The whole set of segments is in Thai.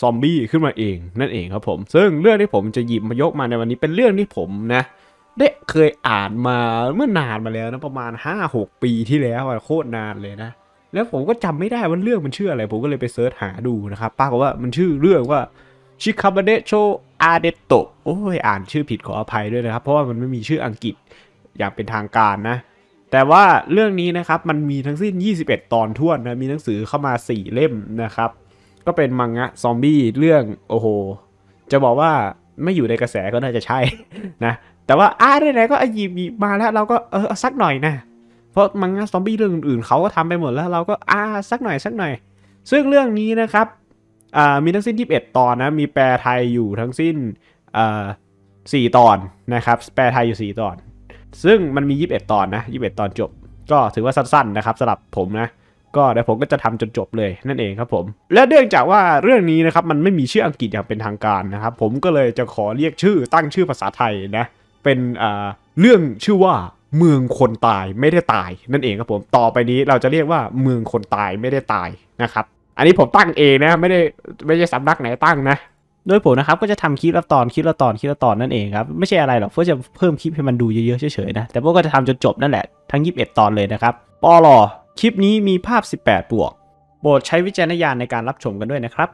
ซอมบี้ขึ้นมาเอง นั่นเองครับผม ซึ่งเรื่องที่ผมจะหยิบมายกมาในวันนี้เป็นเรื่องที่ผมนะ ได้เคยอ่านมาเมื่อนานมาแล้วนะ ประมาณ 5-6 ปีที่แล้วโคตรนานเลยนะ แล้วผมก็จำไม่ได้ว่าเรื่องมันชื่ออะไร ผมก็เลยไปเสิร์ชหาดูนะครับปรากฏว่ามันชื่อเรื่องว่าชิคาบเดโชอาเดโตโอ้ย อ่านชื่อผิดขออภัยด้วยนะครับ เพราะว่ามันไม่มีชื่ออังกฤษอย่างเป็นทางการนะ แต่ว่าเรื่องนี้นะครับ มันมีทั้งสิ้น 21 ตอนท่วนนะมีหนังสือเข้ามา4เล่มนะครับก็เป็นมังงะซอมบี้เรื่องโอ้โหจะบอกว่าไม่อยู่ในกระแสก็น่าจะใช่นะแต่ว่าอ้าไหนก็อยีมีมาแล้วเราก็เออสักหน่อยนะ เพราะมังงะซอมบี้เรื่องอื่น ๆเขาก็ทำไปหมดแล้วเราก็อ้าสักหน่อยสักหน่อย ซึ่งเรื่องนี้นะครับมีทั้งสิ้น 21 ตอนนะมีแปลไทยอยู่ทั้งสิ้นสี่ตอนนะครับแปลไทยอยู่ 4 ตอน ซึ่งมันมี 21 ตอนนะ 21 ตอนจบ ก็ถือว่าสั้นๆนะครับสำหรับผมนะก็เดี๋ยวผมก็จะทำจนจบเลยนั่นเองครับผมและเนื่องจากว่าเรื่องนี้นะครับมันไม่มีชื่ออังกฤษอย่างเป็นทางการนะครับผมก็เลยจะขอเรียกชื่อตั้งชื่อภาษาไทยนะเป็นเรื่องชื่อว่า เมืองคนตายไม่ได้ตาย นั่นเองครับผมต่อไปนี้เราจะเรียกว่าเมืองคนตายไม่ได้ตายนะครับอันนี้ผมตั้งเองนะไม่ได้ไม่ใช่สำนักไหนตั้งนะโดยผมนะครับก็จะทำคลิปละตอนคลิปละตอนคลิปละตอนนั่นเองครับไม่ใช่อะไรหรอกเพื่อจะเพิ่มคลิปให้มันดูเยอะๆเฉยๆนะแต่พวกก็จะทำจนจบนั่นแหละทั้ง 21ตอนเลยนะครับ ปอลอคลิปนี้มีภาพ 18บวกโปรดใช้วิจารณญาณในการรับชมกันด้วยนะครับ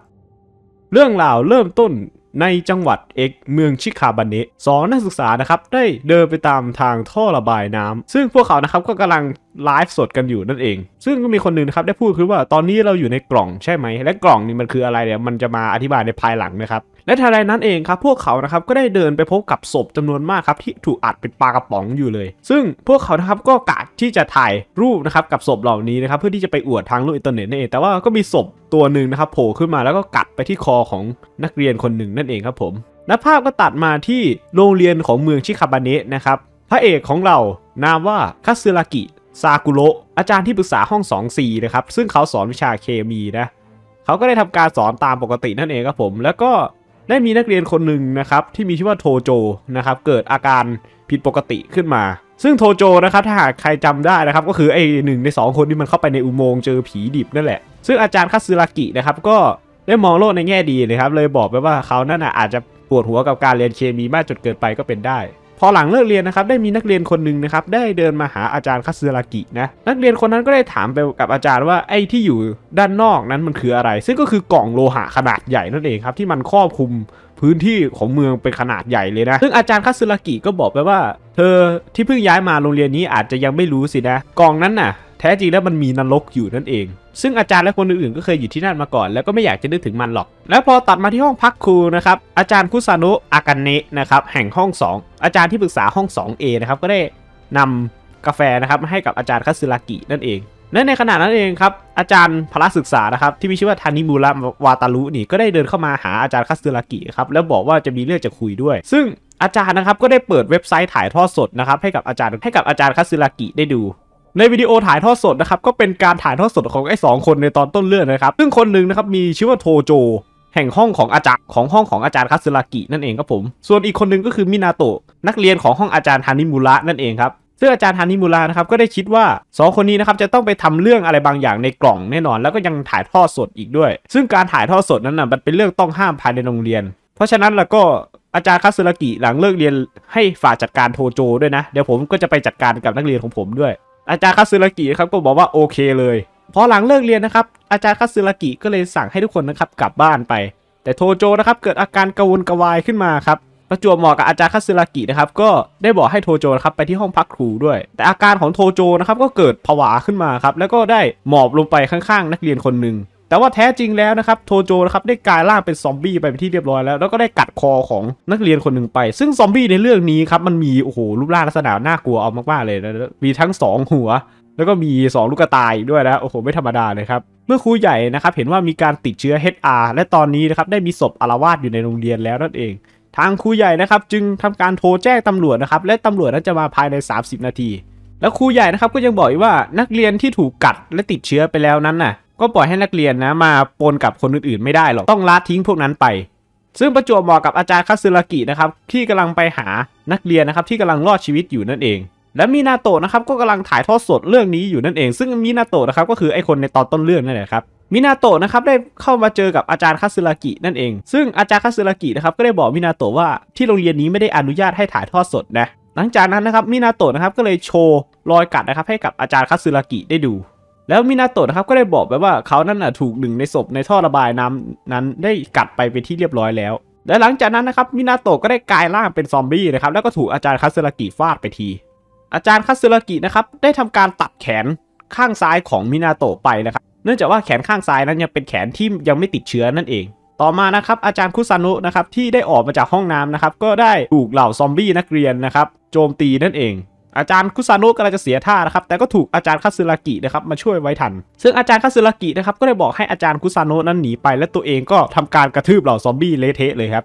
เรื่องราวเริ่มต้นในจังหวัดเอกเมืองชิคาบันเนสองนักศึกษานะครับได้เดินไปตามทางท่อระบายน้ำ ซึ่งพวกเขานะครับก็กำลังไลฟ์สดกันอยู่นั่นเอง ซึ่งก็มีคนหนึ่งนะครับได้พูดคือว่าตอนนี้เราอยู่ในกล่องใช่ไหม และกล่องนี้มันคืออะไรเนี่ย มันจะมาอธิบายในภายหลังนะครับและทันใดนั้นเองครับพวกเขานะครับก็ได้เดินไปพบกับศพจำนวนมากครับที่ถูกอัดเป็นปลากระป๋องอยู่เลย ซึ่งพวกเขานะครับก็กะที่จะถ่ายรูปนะครับกับศพเหล่านี้นะครับเพื่อที่จะไปอวดทางโลกอินเทอร์เน็ตนั่นเองแต่ว่าก็มีศพตัวหนึ่งนะครับโผล่ขึ้นมาแล้วก็กัดไปที่คอของนักเรียนคนหนึ่งนั่นเองครับผมและภาพก็ตัดมาที่โรงเรียนของเมืองชิคาบาเนะนะครับพระเอกของเรานามว่าคาสึรากิซากุโระอาจารย์ที่ปรึกษาห้อง 2C นะครับซึ่งเขาสอนวิชาเคมีนะเขาก็ได้ทำการสอนตามปกตินั่นเองครับผม แล้วก็ได้มีนักเรียนคนหนึ่งนะครับ ที่มีชื่อว่า โทโจนะครับ เกิดอาการผิดปกติขึ้นมา ซึ่งโทโจนะครับ ถ้าหากใครจำได้นะครับ ก็คือไอ้หนึ่งใน2คนที่มันเข้าไปในอุโมงค์เจอผีดิบนั่นแหละซึ่งอาจารย์คาซึรากินะครับก็ได้มองโลกในแง่ดีนะครับเลยบอกไปว่าเขานั่นอาจจะปวดหัวกับการเรียนเคมีมากจนเกินไปก็เป็นได้พอหลังเลิกเรียนนะครับได้มีนักเรียนคนหนึ่งนะครับได้เดินมาหาอาจารย์คาสึรากินะ นักเรียนคนนั้นก็ได้ถามไปกับอาจารย์ว่าไอ้ที่อยู่ด้านนอกนั้นมันคืออะไร ซึ่งก็คือกล่องโลหะขนาดใหญ่นั่นเองครับ ที่มันครอบคลุมพื้นที่ของเมืองเป็นขนาดใหญ่เลยนะซึ่งอาจารย์คาสึรากิก็บอกไปว่า เธอที่เพิ่งย้ายมาโรงเรียนนี้อาจจะยังไม่รู้สินะกล่องนั้นน่ะแท้จริงแล้วมันมีนรกอยู่นั่นเอง ซึ่งอาจารย์และคนอื่นๆ ก็เคยอยู่ที่นั่นมาก่อน แล้วก็ไม่อยากจะนึกถึงมันหรอก แล้วพอตัดมาที่ห้องพักครูนะครับอาจารย์คุซานุอากันเนะนะครับแห่งห้อง2อาจารย์ที่ปรึกษาห้อง 2A นะครับก็ได้นำกาแฟนะครับมาให้กับอาจารย์คัสึรากินั่นเองและในขณะนั้นเองครับอาจารย์พละศึกษานะครับที่มีชื่อว่าทานิมูระวาตารุนี่ก็ได้เดินเข้ามาหาอาจารย์คัสึรากิครับแล้วบอกว่าจะมีเรื่องจะคุยด้วย ซึ่งอาจารย์นะครับก็ได้เปิดเว็บไซต์ถ่ายทอดสดนะครับให้กับอาจารย์ให้กับอาจารย์คัสึรากิได้ดูในวิดีโอถ่ายทอดสดนะครับก็เป็นการถ่ายทอดสดของไอ้สองคนในตอนต้นเรื่องนะครับซึ่งคนหนึ่งนะครับมีชื่อว่าโทโจ แห่งห้องของอาจารย์ของห้องของอาจารย์คาสึรากินั่นเองครับผมส่วนอีกคนนึงก็คือมินาโตะนักเรียนของห้องอาจารย์ฮานิมุระนั่นเองครับซึ่งอาจารย์ฮานิมูระนะครับก็ได้คิดว่า 2 คนนี้นะครับจะต้องไปทำเรื่องอะไรบางอย่างในกล่องแน่นอนแล้วก็ยังถ่ายทอดสดอีกด้วย ซึ่งการถ่ายทอดสดนั้นนะ่ะมันเป็นเรื่องต้องห้ามภายในโรงเรียน เพราะฉะนั้นแล้วก็อาจารย์คาสึรากิหลังเลิกเรียนให้ฝากจัดการโทโจด้วยนะ เดี๋ยวผมก็จะไปจัดการกับนักเรียนของผมด้วยอาจารย์คาซึรากิครับก็บอกว่าโอเคเลย พอหลังเลิกเรียนนะครับอาจารย์คาซึรากิก็เลยสั่งให้ทุกคนนะครับกลับบ้านไป แต่โทโจนะครับเกิดอาการกระวนกระวายขึ้นมาครับประจวบเหมาะกับอาจารย์คาซึรากินะครับก็ได้บอกให้โทโจนะครับไปที่ห้องพักครูด้วย แต่อาการของโทโจนะครับก็เกิดผวาขึ้นมาครับแล้วก็ได้หมอบลงไปข้างๆนักเรียนคนหนึ่งแต่ว่าแท้จริงแล้วนะครับโทโจนะครับได้กลายร่างเป็นซอมบี้ไปเป็นที่เรียบร้อยแล้ว แล้วก็ได้กัดคอของนักเรียนคนหนึ่งไป ซึ่งซอมบี้ในเรื่องนี้ครับมันมี โอ้โห รูปร่างลักษณะน่ากลัวเอามากๆเลยนะมีทั้ง 2 หัว แล้วก็มี 2 ลูกกระต่ายด้วยนะโอ้โหไม่ธรรมดาเลยครับเมื่อครูใหญ่นะครับเห็นว่ามีการติดเชื้อ HR และตอนนี้นะครับได้มีศพอารวาสอยู่ในโรงเรียนแล้วนั่นเอง ทางครูใหญ่นะครับจึงทำการโทรแจ้งตำรวจนะครับและตำรวจนั้นจะมาภายใน 30 นาที แล้วครูใหญ่นะครับก็ยังบอกอีกว่านักเรียนที่ถูกกัดและติดเชื้อไปแล้วนั้นน่ะก็ปล่อยให้นักเรียนนะมาปนกับคนอื่นๆ ไม่ได้หรอก ต้องละทิ้งพวกนั้นไป ซึ่งประจวบเหมาะกับอาจารย์คาซึรากินะครับที่กำลังไปหานักเรียนนะครับที่กำลังรอดชีวิตอยู่นั่นเอง และมินาโตะนะครับก็กำลังถ่ายทอดสดเรื่องนี้อยู่นั่นเอง ซึ่งมินาโตะนะครับก็คือไอคนในตอนต้นเรื่องนั่นแหละครับมินาโตะนะครับได้เข้ามาเจอกับอาจารย์คาซึรากินั่นเอง ซึ่งอาจารย์คาซึรากินะครับก็ได้บอกมินาโตะว่าที่โรงเรียนนี้ไม่ได้อนุญาตให้ถ่ายทอดสดนะหลังจากนั้นนะครับมินาโตะนะครับก็เลยโชว์รอยกัดนะครับให้กับอาจารย์คาซึรากิได้ดูแล้วมินาโตะนะครับก็ได้บอกไปว่าเขานั่นน่ะถูกหนึ่งในศพในท่อระบายน้ำนั้นได้กัดไปเป็นที่เรียบร้อยแล้วและหลังจากนั้นนะครับมินาโตะก็ได้กลายร่างเป็นซอมบี้นะครับแล้วก็ถูกอาจารย์คาสึรากิฟาดไปที อาจารย์คาสึรากินะครับได้ทำการตัดแขนข้างซ้ายของมินาโตะไปนะครับ เนื่องจากว่าแขนข้างซ้ายนั้นยังเป็นแขนที่ยังไม่ติดเชื้อนั่นเอง ต่อมานะครับ อาจารย์คุซานุนะครับที่ได้ออกมาจากห้องน้ำนะครับก็ได้ถูกเหล่าซอมบี้นักเรียนนะครับโจมตีนั่นเองอาจารย์คุซานุกำลังจะเสียท่านะครับแต่ก็ถูกอาจารย์คาซึรากินะครับมาช่วยไว้ทัน ซึ่งอาจารย์คาซึรากินะครับก็ได้บอกให้อาจารย์คุซานุนั้นหนีไป และตัวเองก็ทำการกระทืบเหล่าซอมบี้เลเทะเลยครับ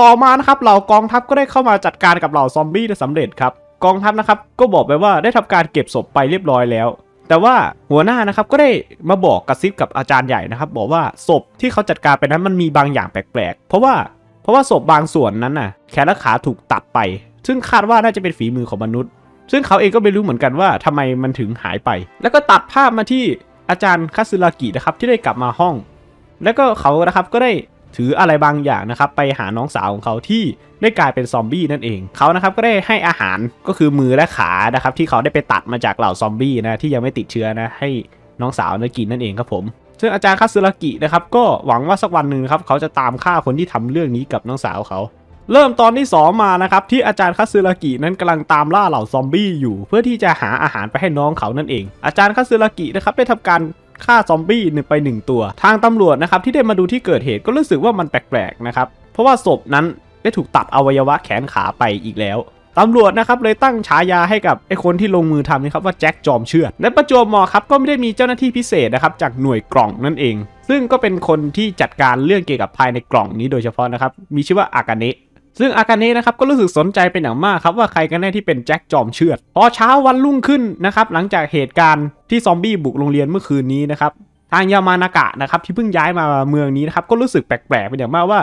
ต่อมานะครับเหล่ากองทัพก็ได้เข้ามาจัดการกับเหล่าซอมบี้ได้สำเร็จครับกองทัพนะครับก็บอกไปว่าได้ทำการเก็บศพไปเรียบร้อยแล้ว แต่ว่าหัวหน้านะครับก็ได้มาบอกกระซิบกับอาจารย์ใหญ่นะครับบอกว่าศพที่เขาจัดการไปนั้นมันมีบางอย่างแปลกๆเพราะว่าเพราะว่าศพบางส่วนนั้นน่ะแขนและขาถูกตัดไป ซึ่งคาดว่าน่าจะเป็นฝีมือของมนุษย์ซึ่งเขาเองก็ไม่รู้เหมือนกันว่าทำไมมันถึงหายไป แล้วก็ตัดภาพมาที่อาจารย์คาสึรากินะครับที่ได้กลับมาห้อง แล้วก็เขานะครับก็ได้ถืออะไรบางอย่างนะครับ ไปหาน้องสาวของเขาที่ได้กลายเป็นซอมบี้นั่นเองเขานะครับก็ได้ให้อาหารก็คือมือและขานะครับที่เขาได้ไปตัดมาจากเหล่าซอมบี้นะที่ยังไม่ติดเชื้อนะ ให้น้องสาวนะกินนั่นเองครับผมซึ่งอาจารย์คาสึรากินะครับก็หวังว่าสักวันหนึ่งครับเขาจะตามฆ่าคนที่ทำเรื่องนี้กับน้องสาวเขาเริ่มตอนที่2มานะครับที่อาจารย์คาซึรากินั้นกำลังตามล่าเหล่าซอมบี้อยู่ เพื่อที่จะหาอาหารไปให้น้องเขานั่นเอง อาจารย์คาซึรากินะครับได้ทำการฆ่าซอมบี้ไป 1 ตัว ทางตำรวจนะครับที่ได้มาดูที่เกิดเหตุก็รู้สึกว่ามันแปลกๆนะครับเพราะว่าศพนั้นได้ถูกตัดอวัยวะแขนขาไปอีกแล้วตำรวจนะครับเลยตั้งฉายาให้กับไอ้คนที่ลงมือทำนี่ครับว่าแจ็คจอมเชือดและประจวบหมอครับก็ไม่ได้มีเจ้าหน้าที่พิเศษนะครับจากหน่วยกล่องนั่นเอง ซึ่งก็เป็นคนที่จัดการเรื่องเกี่ยวกับภายในกล่องนี้โดยเฉพาะนะครับมีชื่อว่าอากาเนะซึ่งอากาเนะนะครับก็รู้สึกสนใจเป็นอย่างมากครับว่าใครกันแน่ที่เป็นแจ็คจอมเชือดพอเช้าวันรุ่งขึ้นนะครับหลังจากเหตุการณ์ที่ซอมบี้บุกโรงเรียนเมื่อคืนนี้นะครับทางยามานากะนะครับที่เพิ่งย้ายมาเมืองนี้นะครับก็รู้สึกแปลกๆเป็นอย่างมากว่า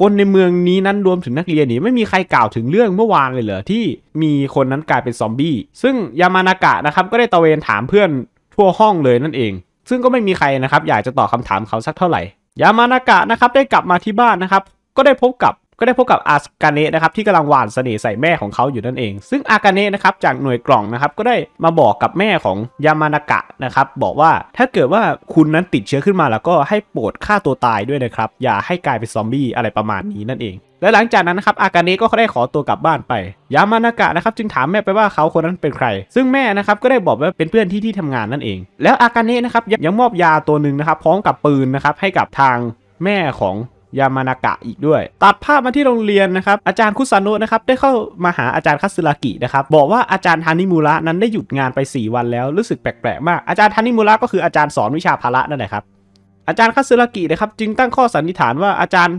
คนในเมืองนี้นั้นรวมถึงนักเรียนนี่ไม่มีใครกล่าวถึงเรื่องเมื่อวานเลยเหรอที่มีคนนั้นกลายเป็นซอมบี้ซึ่งยามานากะนะครับก็ได้ตะเวนถามเพื่อนทั่วห้องเลยนั่นเอง ซึ่งก็ไม่มีใครนะครับอยากจะตอบคาถามเขาสักเท่าไหร่ ยามานากะนะครับได้กลับมาที่บ้านนะครับก็ได้พบกับก็ได้พบกับอาร์กาเนะนะครับที่กำลังหวานเสน่ห์ใส่แม่ของเขาอยู่นั่นเอง ซึ่งอาร์กาเนะนะครับจากหน่วยกล่องนะครับก็ได้มาบอกกับแม่ของยามานากะนะครับบอกว่าถ้าเกิดว่าคุณนั้นติดเชื้อขึ้นมา แล้วก็ให้โปรดฆ่าตัวตายด้วยนะครับอย่าให้กลายเป็นซอมบี้อะไรประมาณนี้นั่นเองและหลังจากนั้นนะครับอากาเนะก็ได้ขอตัวกลับบ้านไปยามานากะนะครับจึงถามแม่ไปว่าเขาคนนั้นเป็นใคร ซึ่งแม่นะครับก็ได้บอกว่าเป็นเพื่อนที่ที่ทำงานนั่นเอง แล้วอากาเนะนะครับยังมอบยาตัวหนึ่งนะครับพร้อมกับปืนนะครับให้กับทางแม่ของยามานากะอีกด้วย ตัดภาพมาที่โรงเรียนนะครับ อาจารย์คุซานุนะครับได้เข้ามาหาอาจารย์คาสึรากินะครับ บอกว่าอาจารย์ทานิมูระนั้นได้หยุดงานไป 4 วันแล้วรู้สึกแปลกๆมากอาจารย์ทานิมูระก็คืออาจารย์สอนวิชาพละนั่นแหละครับ อาจารย์คาสึรากินะครับจึงตั้งข้อสันนิษฐานว่าอาจารย์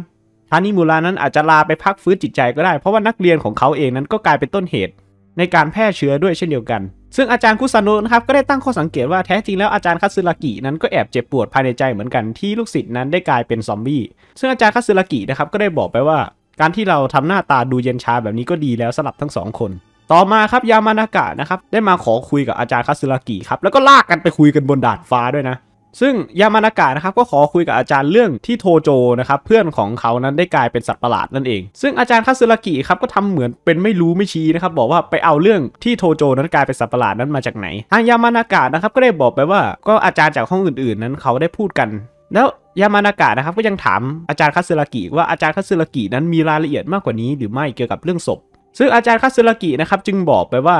ทานิมูระนั้น อาจจะลาไปพักฟื้นจิตใจก็ได้ เพราะว่านักเรียนของเขาเองนั้นก็กลายเป็นต้นเหตุในการแพร่เชื้อด้วยเช่นเดียวกันซึ่งอาจารย์คุซานุนะครับก็ได้ตั้งข้อสังเกตว่าแท้จริงแล้วอาจารย์คัตสึรากิ นั้นก็แอบเจ็บปวดภายในใจเหมือนกันที่ลูกศิษย์นั้นได้กลายเป็นซอมบี้ซึ่งอาจารย์คัตสึรากินะครับก็ได้บอกไปว่า การที่เราทำหน้าตาดูเย็นชาแบบนี้ก็ดีแล้วสลับทั้งสองคนต่อมาครับยามานากะนะครับได้มาขอคุยกับอาจารย์คัตสึรากิครับแล้วก็ลากกันไปคุยกันบนดาดฟ้าด้วยนะซึ่งยามานากะนะครับก็ขอคุยกับอาจารย์เรื่องที่โทโจนะครับเพื่อนของเขา นั้นได้กลายเป็นสัตว์ประหลาดนั่นเอง ซึ่งอาจารย์คาสึรากิครับก็ทำเหมือนเป็นไม่รู้ไม่ชี้นะครับบอกว่าไปเอาเรื่องที่โทโจนั้นกลายเป็นสัตว์ประหลาดนั้นมาจากไหน ทางยามานากะนะครับก็ได้บอกไปว่า ก็อาจารย์จากห้องอื่น ๆนั้นเขาได้พูดกัน แล้วยามานากะนะครับก็ยังถามอาจารย์คาสึรากิ ว่าอาจารย์คาสึรากินั้นมีรายละเอียดมากกว่านี้หรือไม่เกี่ยวกับเรื่องศพ ซึ่งอาจารย์คาสึรากินะครับจึงบอกไปว่า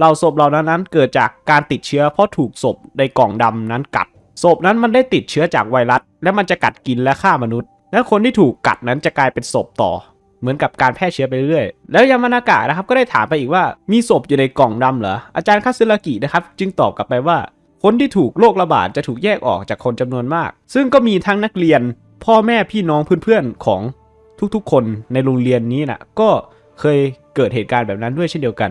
เราศพเหล่านั้นเกิดจากการติดเชื้อเพราะถูกศพในกล่องดำนั้นกัดศพนั้นมันได้ติดเชื้อจากไวรัสและมันจะกัดกินและฆ่ามนุษย์ และคนที่ถูกกัดนั้นจะกลายเป็นศพต่อ เหมือนกับการแพร่เชื้อไปเรื่อยแล้วยามานากะนะครับก็ได้ถามไปอีกว่า มีศพอยู่ในกล่องดำเหรออาจารย์คาซึรากินะครับ จึงตอบกลับไปว่าคนที่ถูกโรคระบาดจะถูกแยกออกจากคนจำนวนมาก ซึ่งก็มีทั้งนักเรียนพ่อแม่พี่น้องเพื่อนๆของทุกๆคนในโรงเรียนนี้นะก็เคยเกิดเหตุการณ์แบบนั้นด้วยเช่นเดียวกัน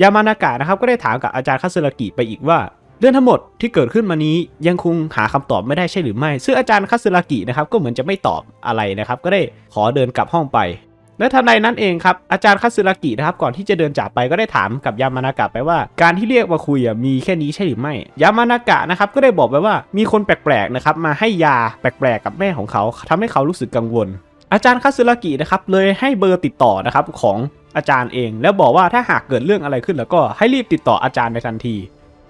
ยามานากะนะครับก็ได้ถามกับอาจารย์คาซึรากิไปอีกว่าเรื่องทั้งหมดที่เกิดขึ้นมานี้ยังคงหาคำตอบไม่ได้ใช่หรือไม่ซึ่งอาจารย์คาสึรากินะครับก็เหมือนจะไม่ตอบอะไรนะครับก็ได้ขอเดินกลับห้องไป และทันใดนั้นเองครับอาจารย์คาสึรากินะครับ ก่อนที่จะเดินจากไปก็ได้ถามกับยามานากะไปว่าการที่เรียกมาคุยมีแค่นี้ใช่หรือไม่ยามานากะนะครับก็ได้บอกไปว่า มีคนแปลก ๆ นะครับมาให้ยาแปลก ๆ กับแม่ของเขา ทำให้เขารู้สึกกังวล อาจารย์คาสึรากินะครับเลยให้เบอร์ติดต่อนะครับของอาจารย์เอง แล้วบอกว่าถ้าหากเกิดเรื่องอะไรขึ้น แล้วก็ให้รีบติดต่ออาจารย์ในทันที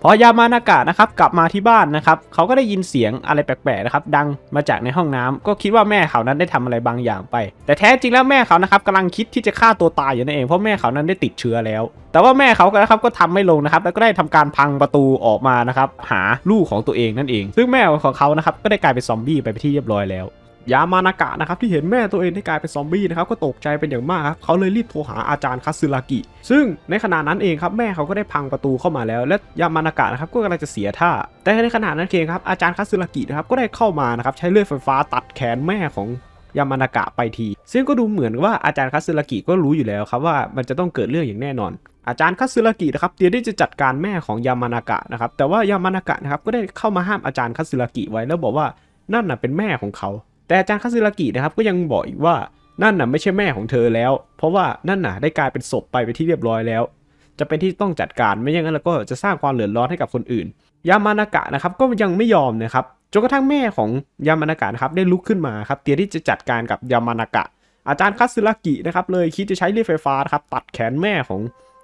พอยามานากะนะครับกลับมาที่บ้านนะครับเขาก็ได้ยินเสียงอะไรแปลกๆนะครับดังมาจากในห้องน้ำ ก็คิดว่าแม่เขานั้นได้ทำอะไรบางอย่างไป แต่แท้จริงแล้วแม่เขานะครับกำลังคิดที่จะฆ่าตัวตายอยู่นั่นเองเพราะแม่เขานั้นได้ติดเชื้อแล้ว แต่ว่าแม่เขาก็นะครับก็ทำไม่ลงนะครับแล้วก็ได้ทำการพังประตูออกมานะครับหาลูกของตัวเองนั่นเอง ซึ่งแม่ของเขานะครับก็ได้กลายเป็นซอมบี้ไปที่เรียบร้อยแล้วยามานากะนะครับที่เห็นแม่ตัวเองที่กลายเป็นซอมบี้นะครับก็ตกใจเป็นอย่างมากครับเขาเลยรีบโทรหาอาจารย์คาสึรากิ ซึ่งในขณะนั้นเองครับแม่เขาก็ได้พังประตูเข้ามาแล้ว และยามานากะนะครับก็กำลังจะเสียท่า แต่ในขณะนั้นเองครับอาจารย์คาสึรากินะครับก็ได้เข้ามานะครับใช้เลื่อยไฟฟ้าตัดแขนแม่ของยามานากะไปที ซึ่งก็ดูเหมือนว่าอาจารย์คาสึรากิก็รู้อยู่แล้วครับว่ามันจะต้องเกิดเรื่องอย่างแน่นอน อาจารย์คาซึรากินะครับเตรียมที่จะจัดการแม่ของยามานากะนะครับแต่ว่ายามานากะนะครับก็ได้เข้ามาห้ามอาจารย์คาซึรากิไว้แล้วบอกว่านั่นน่ะเป็นแม่ของเขาแต่อาจารย์คาซึรากินะครับก็ยังบอกอีกว่านั่นน่ะไม่ใช่แม่ของเธอแล้ว เพราะว่านั่นน่ะได้กลายเป็นศพไปไปที่เรียบร้อยแล้ว จะเป็นที่ต้องจัดการไม่อย่างนั้นแล้วก็จะสร้างความเหลือดร้อนให้กับคนอื่น ยามานากะนะครับ ก็ยังไม่ยอมนะครับจนกระทั่งแม่ของยามานากะครับได้ลุกขึ้นมาครับ เตรียมที่จะจัดการกับยามานากะ อาจารย์คาซึรากินะครับ เลยคิดจะใช้เลือไฟฟ้าครับตัดแขนแม่ของ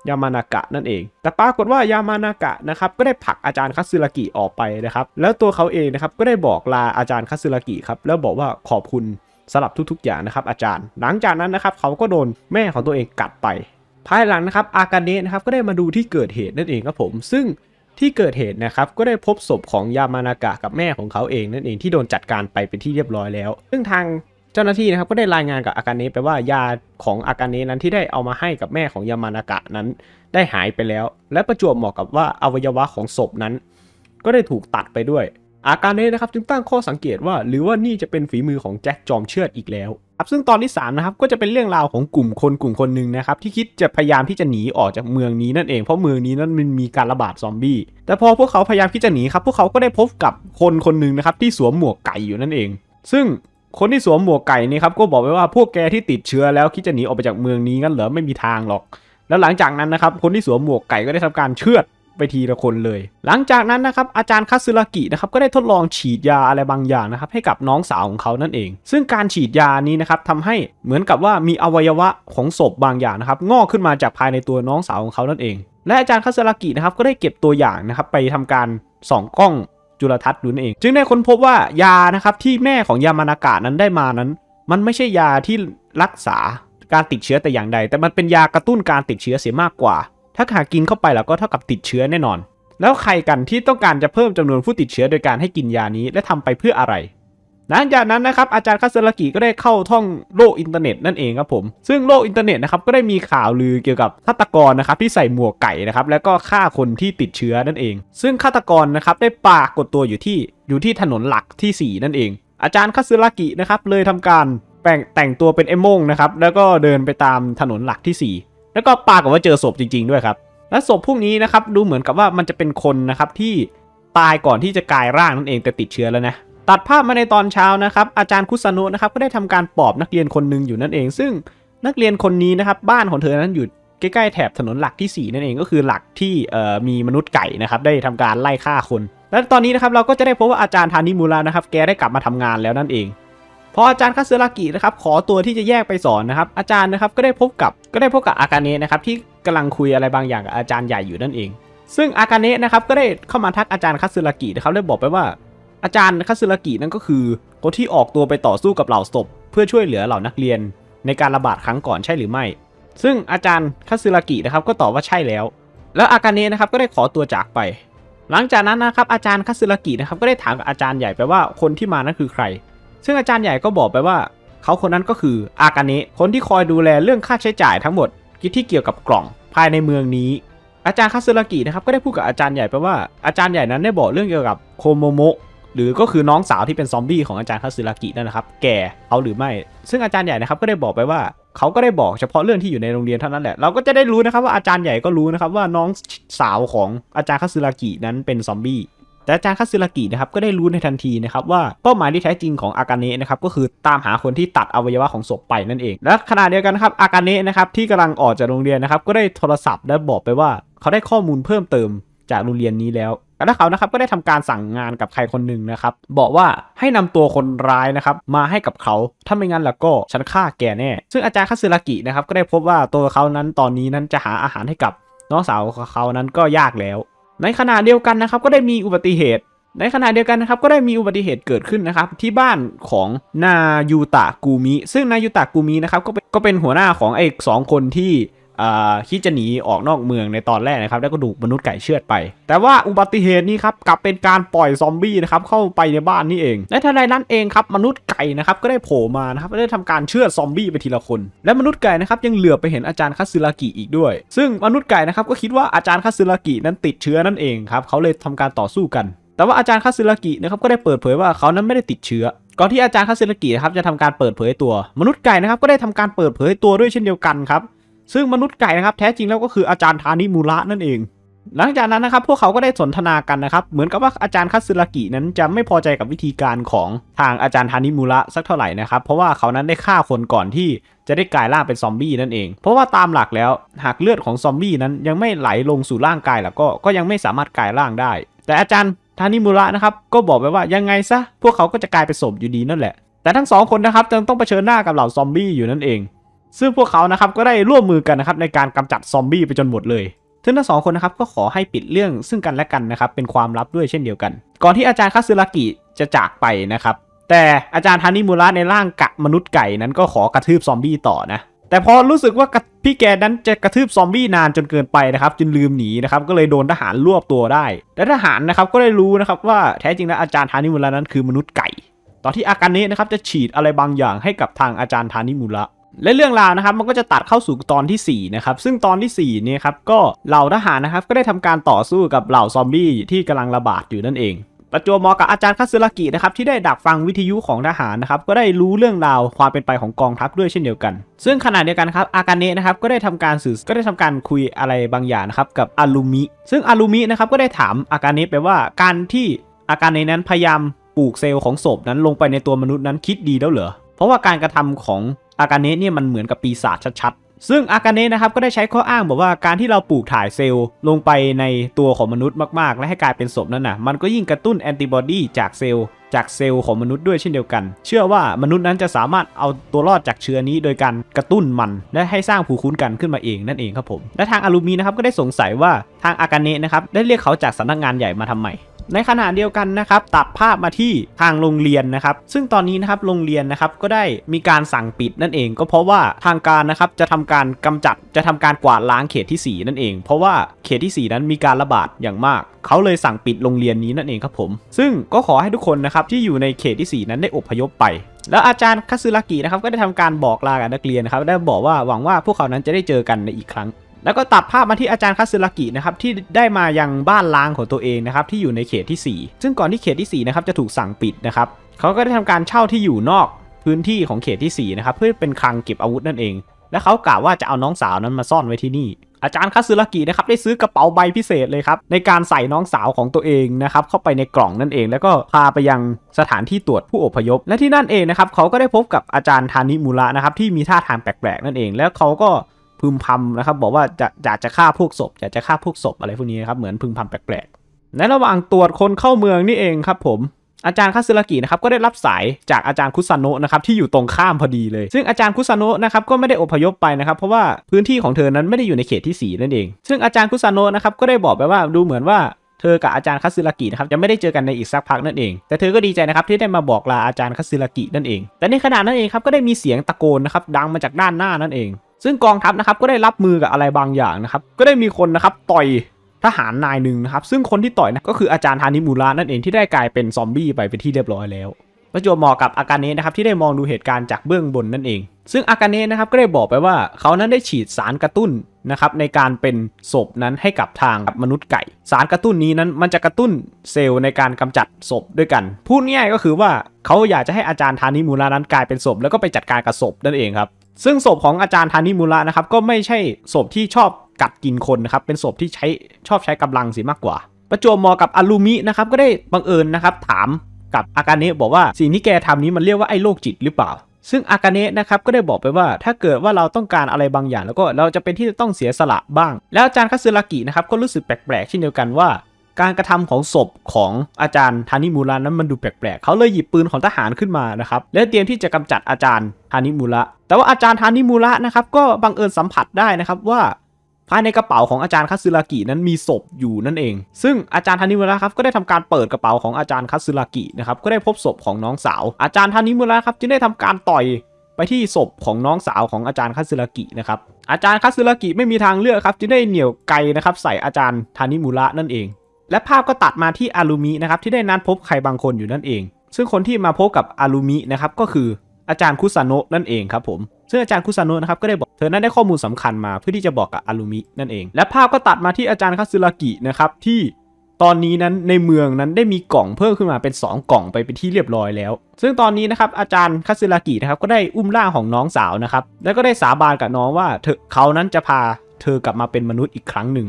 ยามานากะนั่นเอง แต่ปรากฏว่ายามานากะนะครับก็ได้ผลักอาจารย์คัสึรากิออกไปนะครับ แล้วตัวเขาเองนะครับก็ได้บอกลาอาจารย์คัสึรากิครับ แล้วบอกว่าขอบคุณสำหรับทุกๆอย่างนะครับ อาจารย์ หลังจากนั้นนะครับเขาก็โดนแม่ของตัวเองกัดไป ภายหลังนะครับอากาเนะนะครับก็ได้มาดูที่เกิดเหตุนั่นเองครับผม ซึ่งที่เกิดเหตุนะครับ ก็ได้พบศพของยามานากะกับแม่ของเขาเองนั่นเองที่โดนจัดการไปเป็นที่เรียบร้อยแล้ว ซึ่งทางเจ้าหน้าที่นะครับก็ได้รายงานกับอากาเนะไปว่ายาของอากาเนะนั้นที่ได้เอามาให้กับแม่ของยามานากะนั้น ได้หายไปแล้ว และประจวบเหมาะกับว่าอวัยวะของศพนั้น ก็ได้ถูกตัดไปด้วย อาการนี้นะครับจึงตั้งข้อสังเกตว่า หรือว่านี่จะเป็นฝีมือของแจ็คจอมเชือดอีกแล้วครับซึ่งตอนที่3นะครับก็จะเป็นเรื่องราวของกลุ่มคนกลุ่มคนหนึ่งนะครับ ที่คิดจะพยายามที่จะหนีออกจากเมืองนี้นั่นเองเพราะเมืองนี้นั้นมันมีการระบาดซอมบี้แต่พอพวกเขาพยายามที่จะหนีครับ พวกเขาก็ได้พบกับคนคนหนึ่งนะครับ ที่สวมหมวกไก่อยู่นั่นเอง ซึ่งคนที่สวมหมวกไก่นี่ครับก็บอกไว้ว่าพวกแกที่ติดเชื้อแล้วคิดจะหนีออกไปจากเมืองนี้งั้นเหรอไม่มีทางหรอก แล้วหลังจากนั้นนะครับคนที่สวมหมวกไก่ก็ได้ทำการเชื้อไปทีละคนเลย หลังจากนั้นนะครับอาจารย์คาซึรากินะครับก็ได้ทดลองฉีดยาอะไรบางอย่างนะครับ ให้กับน้องสาวของเขานั่นเอง ซึ่งการฉีดยานี้นะครับทำให้เหมือนกับว่ามีอวัยวะของศพบางอย่างนะครับงอกขึ้นมาจากภายในตัวน้องสาวของเขานั่นเองและอาจารย์คาซึรากินะครับก็ได้เก็บตัวอย่างนะครับไปทำการส่องกล้องจุลทัศน์นั่นเองจึงได้ค้นพบว่ายานะครับที่แม่ของยามานากะนั้นได้มานั้น มันไม่ใช่ยาที่รักษาการติดเชื้อแต่อย่างใด แต่มันเป็นยากระตุ้นการติดเชื้อเสียมากกว่า ถ้าหากกินเข้าไปแล้วก็เท่ากับติดเชื้อแน่นอน แล้วใครกันที่ต้องการจะเพิ่มจำนวนผู้ติดเชื้อโดยการให้กินยานี้และทำไปเพื่ออะไรหลังจากนั้นนะครับอาจารย์คาสึรากิก็ได้เข้าท่องโลกอินเทอร์เน็ตนั่นเองครับผมซึ่งโลกอินเทอร์เน็ตนะครับก็ได้มีข่าวลือเกี่ยวกับฆาตกรนะครับที่ใส่หมวกไก่นะครับแล้วก็ฆ่าคนที่ติดเชื้อนั่นเอง ซึ่งฆาตกรนะครับได้ปากดตัวอยู่ที่อยู่ที่ถนนหลักที่ 4 นั่นเอง อาจารย์คาสึรากินะครับเลยทำการแแต่งตัวเป็นเอมงนะครับแล้วก็เดินไปตามถนนหลักที่ 4 แล้วก็ปากว่าเจอศพจริง ๆ ด้วยครับและศพพวกนี้นะครับดูเหมือนกับว่ามันจะเป็นคนนะครับที่ตายก่อนที่จะกลายร่างนั่นเองแต่ติดเชื้อแล้วนะตัดภาพมาในตอนเช้านะครับ อาจารย์คุสนุนะครับก็ได้ทำการปอบนักเรียนคนหนึ่งอยู่นั่นเอง ซึ่งนักเรียนคนนี้นะครับบ้านของเธอนั้นอยู่ใกล้ๆแถบถนนหลักที่4นั่นเองก็คือหลักที่มีมนุษย์ไก่นะครับได้ทำการไล่ฆ่าคน และตอนนี้นะครับเราก็จะได้พบว่าอาจารย์ทานิมูลานะครับแกได้กลับมาทำงานแล้วนั่นเอง พออาจารย์คาเซรากินะครับ ขอตัวที่จะแยกไปสอนนะครับอาจารย์นะครับก็ได้พบกับก็ได้พบกับอากาเนะนะครับที่กำลังคุยอะไรบางอย่างกับอาจารย์ใหญ่อยู่นั่นเอง ซึ่งอากาเนะนะครับก็ได้เข้ามาทักอาจารย์คาซรากินะครับได้บอกไปว่าอาจารย์คาสึรากินั่นก็คือคนที่ออกตัวไปต่อสู้กับเหล่าศพเพื่อช่วยเหลือเหล่านักเรียน ในการระบาดครั้งก่อนใช่หรือไม่ ซึ่งอาจารย์คาสึรากินะครับก็ตอบว่าใช่แล้ว แล้วอาการเนะนะครับก็ได้ขอตัวจากไป หลังจากนั้นนะครับ อาจารย์คาสึรากินะครับก็ได้ถามกับอาจารย์ใหญ่ไปว่าคนที่มานั้นคือใคร ซึ่งอาจารย์ใหญ่ก็บอกไปว่า เขาคนนั้นก็คืออากาเนะคนที่คอยดูแลเรื่องค่าใช้จ่ายทั้งหมดที่เกี่ยวกับกล่องภายในเมืองนี้ อาจารย์คาสึรากินะครับก็ได้พูดกับอาจารย์ใหญ่ไปว่าอาจารย์ใหญ่นั้นได้บอกเรื่องเกี่ยวกับโคโมโมะหรือก็คือน้องสาวที่เป็นซอมบี้ของอาจารย์คาสึรากินั่นนะครับ แก่เขาหรือไม่ซึ่งอาจารย์ใหญ่นะครับก็ได้บอกไปว่าเขาก็ได้บอกเฉพาะเรื่องที่อยู่ในโรงเรียนเท่านั้นแหละ เราก็จะได้รู้นะครับว่าอาจารย์ใหญ่ก็รู้นะครับ ว่าน้องสาวของอาจารย์คาสึรากินั้นเป็นซอมบี้แต่อาจารย์คาซึรากินะครับก็ได้รู้ในทันทีนะครับ ว่าเป้าหมายที่แท้จริงของอากาเนะนะครับก็คือตามหาคนที่ตัดอวัยวะของศพไป นั่นเอง และขณะเดียวกันครับอากาเนะนะครับที่กำลังออกจากโรงเรียนนะครับ ก็ได้โทรศัพท์และบอกไปว่า เขาได้ข้อมูลเพิ่มเติมจากโรงเรียนนี้แล้วกและเขานะครับก็ได้ทำการสั่งงานกับใครคนหนึ่งนะครับ บอกว่าให้นำตัวคนร้ายนะครับมาให้กับเขาถ้าไม่งั้นแล้วก็ฉันฆ่าแกแน่ซึ่งอาจารย์คาสึรากินะครับก็ได้พบว่าตัวเขานั้นตอนนี้นั้นจะหาอาหารให้กับน้องสาวของเขานั้นก็ยากแล้ว ในขณะเดียวกันนะครับก็ได้มีอุบัติเหตุ ในขณะเดียวกันนะครับก็ได้มีอุบัติเหตุเกิดขึ้นนะครับที่บ้านของนายูตะกูมิซึ่งนายูตะกูมินะครับก็เป็นหัวหน้าของไอ้สองคนที่คิดจะหนีออกนอกเมืองในตอนแรกนะครับ แล้วก็ดูมนุษย์ไก่เชือดไป แต่ว่าอุบัติเหตุนี้ครับกลับเป็นการปล่อยซอมบี้นะครับเข้าไปในบ้านนี่เองและทันใดนั้นเองครับ มนุษย์ไก่นะครับก็ได้โผล่มานะครับได้ทำการเชือดซอมบี้ไปทีละคน และมนุษย์ไก่นะครับยังเหลือไปเห็นอาจารย์คาซึรากิอีกด้วย ซึ่งมนุษย์ไก่นะครับ ก็คิดว่าอาจารย์คาซึรากินั้นติดเชื้อนั่นเองครับ เขาเลยทำการต่อสู้กัน แต่ว่าอาจารย์คาซึรากินะครับก็ได้เปิดเผยว่าเขานั้นไม่ได้ติดเชื้อ ก่อนที่อาจารย์คาสิลากิครับจะทำการเปิดเผยตัว มนุษย์ไก่นะครับก็ได้ทำการเปิดเผยตัวด้วยเช่นเดียวกันครับซึ่งมนุษย์ไก่นะครับแท้จริงแล้วก็คืออาจารย์ทานิมูระนั่นเองหลังจากนั้นนะครับพวกเขาก็ได้สนทนากันนะครับเหมือนกับว่าอาจารย์คัสึรากินั้นจะไม่พอใจกับวิธีการของทางอาจารย์ทานิมูระสักเท่าไหร่นะครับเพราะว่าเขานั้นได้ฆ่าคนก่อนที่จะได้กลายร่างเป็นซอมบี้นั่นเองเพราะว่าตามหลักแล้วหากเลือดของซอมบี้นั้นยังไม่ไหลลงสู่ร่างกายแล้วก็ก็ยังไม่สามารถกลายร่างได้ แต่อาจารย์ทานิมูระนะครับก็บอกไปว่ายังไงซะพวกเขาก็จะกลายเป็นศพอยู่ดีนั่นแหละแต่ทั้งสองคนนะครับจึงต้องเผชิญหน้ากับเหล่าซอมบี้อยู่นั่นเองซึ่งพวกเขานะครับก็ได้ร่วมมือกันนะครับในการกำจัดซอมบี้ไปจนหมดเลย ทั้งทั้งสองคนนะครับก็ขอให้ปิดเรื่องซึ่งกันและกันนะครับ เป็นความลับด้วยเช่นเดียวกัน ก่อนที่อาจารย์คาซึรากิจะจากไปนะครับ แต่อาจารย์ทานิมูระในร่างกะมนุษย์ไก่นั้นก็ขอกระทืบซอมบี้ต่อนะ แต่พอรู้สึกว่าพี่แกนั้นจะกระทืบซอมบี้นานจนเกินไปนะครับจึงลืมหนีนะครับก็เลยโดนทหารรวบตัวได้และทหารนะครับก็ได้รู้นะครับว่าแท้จริงแล้วอาจารย์ทานิมูระนั้นคือมนุษย์ไก่ ตอนที่อาการนี้นะครับจะฉีดอะไรบางอย่างให้กับทางอาจารย์ทานิมูระและเรื่องราวนะครับมันก็จะตัดเข้าสู่ตอนที่4นะครับซึ่งตอนที่ 4เนี่ยครับก็เหล่าทหารนะครับ ก็ได้ทำการต่อสู้กับเหล่าซอมบี้ที่กำลังระบาดอยู่นั่นเองประจวบเหมาะกับอาจารย์คาสึรากินะครับที่ได้ดักฟังวิทยุของทหารนะครับก็ได้รู้เรื่องราวความเป็นไปของกองทัพด้วยเช่นเดียวกัน ซึ่งขณะเดียวกันครับอากาเนะนะครับ ก็ได้ทำการสื่อก็ได้ทำการคุยอะไรบางอย่างนะครับกับอารูมิซึ่งอารูมินะครับก็ได้ถามอากาเนะไปว่าการที่อากาเนะนั้นพยายามปลูกเซลล์ของศพนั้นลงไปในตัวมนุษย์นั้นคิดดีแล้วเหรอเพราะว่าการกระทำของอากาเนะเนี่ยมันเหมือนกับปีศาจชัดๆ ซึ่งอากาเนะนะครับก็ได้ใช้ข้ออ้างบอกว่าการที่เราปลูกถ่ายเซลล์ ลงไปในตัวของมนุษย์มากๆ และให้กลายเป็นศพนั้นนะมันก็ยิ่งกระตุ้นแอนติบอดีจากเซลล์จากเซลล์ของมนุษย์ด้วยเช่นเดียวกัน เชื่อว่ามนุษย์นั้นจะสามารถเอาตัวรอดจากเชื้อนี้โดยการกระตุ้นมันและให้สร้างภูมิคุ้นกันขึ้นมาเองนั่นเองครับผม และทางอลูมีนะครับก็ได้สงสัยว่าทางอากาเนะนะครับได้เรียกเขาจากสำนักงานใหญ่มาทำไมในขณะเดียวกันนะครับตัดภาพมาที่ทางโรงเรียนนะครับ ซึ่งตอนนี้นะครับโรงเรียนนะครับก็ได้มีการสั่งปิดนั่นเองก็เพราะว่าทางการนะครับจะทำการกำจัดจะทำการกวาดล้างเขตที่4นั่นเองเพราะว่าเขตที่4นั้นมีการระบาดอย่างมาก เขาเลยสั่งปิดโรงเรียนนี้นั่นเองครับผมซึ่งก็ขอให้ทุกคนนะครับที่อยู่ในเขตที่4นั้นได้อพยพไปแล้วอาจารย์คาซึรากินะครับก็ได้ทำการบอกลากับนักเรียนนะครับได้บอกว่า หวังว่าพวกเขานั้นจะได้เจอกันในอีกครั้งแล้วก็ตัดภาพมาที่อาจารย์คาสึรากินะครับ ที่ได้มายังบ้านล้างของตัวเองนะครับ ที่อยู่ในเขตที่ 4 ซึ่งก่อนที่เขตที่4นะครับจะถูกสั่งปิดนะครับเขาก็ได้ทำการเช่าที่อยู่นอกพื้นที่ของเขตที่4นะครับเพื่อเป็นคลังเก็บอาวุธนั่นเอง และเขากล่าวว่าจะเอาน้องสาวนั้นมาซ่อนไว้ที่นี่อาจารย์คาซึรากินะครับได้ซื้อกระเป๋าใบพิเศษเลยครับในการใส่น้องสาวของตัวเองนะครับเข้าไปในกล่องนั่นเอง แล้วก็พาไปยังสถานที่ตรวจผู้อพยพและที่นั่นเองนะครับเขาก็ได้พบกับอาจารย์ทานิมูระนะครับที่มีท่าทางแปลกๆนั่นเอง แล้วเขาก็พึมพำนะครับบอกว่า จะอยากจะฆ่าพวกศพอยากจะฆ่าพวกศพอะไรพวกนี้ครับเหมือนพึมพำแปลกๆในระหว่างตรวจคนเข้าเมืองนี่เองครับผม อาจารย์คาซึรากินะครับก็ได้รับสายจากอาจารย์คุซานโนะนะครับที่อยู่ตรงข้ามพอดีเลย ซึ่งอาจารย์คุซานโนะนะครับก็ไม่ได้อพยพไปนะครับ เพราะว่าพื้นที่ของเธอนั้นไม่ได้อยู่ในเขตที่4นั่นเอง ซึ่งอาจารย์คุซานโนะนะครับก็ได้บอกไปว่าดูเหมือนว่าเธอกับอาจารย์คาซึรากินะครับจะไม่ได้เจอกันในอีกสักพักนั่นเอง แต่เธอก็ดีใจนะครับที่ได้มาบอกลาอาจารย์คาซึรากินั่นเองแต่ในขณะนั้นเองครับก็ได้มีเสียงตะโกนนะครับดังมาจากด้านหน้านั่นเองซึ่งกองทัพนะครับก็ได้รับมือกับอะไรบางอย่างนะครับก็ได้มีคนนะครับต่อยทหารนายหนึ่งนะครับซึ่งคนที่ต่อยนะก็คืออาจารย์ฮานิมูระนั่นเองที่ได้กลายเป็นซอมบี้ไปเป็นที่เรียบร้อยแล้วประจวบเหมาะกับอาการเนสนะครับที่ได้มองดูเหตุการณ์จากเบื้องบนนั่นเอง ซึ่งอาการเนสนะครับก็ได้บอกไปว่าเขานั้นได้ฉีดสารกระตุ้นนะครับในการเป็นศพนั้นให้กับทางมนุษย์ไก่ สารกระตุ้นนี้นั้นมันจะกระตุ้นเซลล์ในการกำจัดศพด้วยกัน พูดง่ายก็คือว่าเขาอยากจะให้อาจารย์ธานิมูลานั้นกลายเป็นศพแล้วก็ไปจัดการกับศพนั่นเองครับซึ่งศพของอาจารย์ธานิมูระนะครับก็ไม่ใช่ศพที่ชอบกัดกินคนนะครับ เป็นศพที่ใช้ชอบใช้กำลังสิมากกว่า ประจวบมอ กับอลูมิ นะครับก็ได้บังเอิญนะครับ ถามกับอากาเนะบอกว่า สิ่งที่แกทำนี้มันเรียกว่าไอ้โรคจิตหรือเปล่า ซึ่งอากาเนะนะครับก็ได้บอกไปว่าถ้าเกิดว่าเราต้องการอะไรบางอย่าง แล้วก็เราจะเป็นที่จะต้องเสียสละบ้าง แล้วอาจารย์คาซึรากินะครับก็รู้สึกแปลกๆเช่นเดียวกันว่าการกระทำของศพของอาจารย์ทานิมูระนั้นมันดูแปลกๆ เขาเลยหยิบปืนของทหารขึ้นมานะครับ และเตรียมที่จะกำจัดอาจารย์ทานิมูระแต่ว่าอาจารย์ทานิมูระนะครับก็บังเอิญสัมผัสได้นะครับว่าภายในกระเป๋าของอาจารย์คัตสึรากินั้นมีศพอยู่นั่นเอง ซึ่งอาจารย์ทานิมูระครับก็ได้ทำการเปิดกระเป๋าของอาจารย์คัตสึรากินะครับก็ได้พบศพของน้องสาว อาจารย์ทานิมูระครับจึงได้ทำการต่อยไปที่ศพของน้องสาวของอาจารย์คัตสึรากินะครับ อาจารย์คัตสึรากิไม่มีทางเลือกครับจึงได้เหนี่ยวไกนะครับ ใส่อาจารย์ทานิมูระนั่นเองและภาพก็ตัดมาที่อารูมินะครับที่ได้นัดพบใครบางคนอยู่นั่นเอง ซึ่งคนที่มาพบกับอารูมินะครับก็คืออาจารย์คุซานโนะนั่นเองครับผมซึ่งอาจารย์คุซานโนะนะครับก็ได้บอกเธอนั้นได้ข้อมูลสำคัญมาเพื่อที่จะบอกกับอารูมินั่นเอง และภาพก็ตัดมาที่อาจารย์คาซึรากินะครับ ที่ ตอนนี้นั้นในเมืองนั้นได้มีกล่องเพิ่มขึ้นมาเป็น2กล่องไปเป็นที่เรียบร้อยแล้วซึ่งตอนนี้นะครับอาจารย์คาซึรากินะครับก็ได้อุ้มร่างของน้องสาวนะครับแล้วก็ได้สาบานกับน้องว่าเธอเขานั้นจะพา เธอกลับมาเป็นมนุษย์อีกครั้งหนึ่ง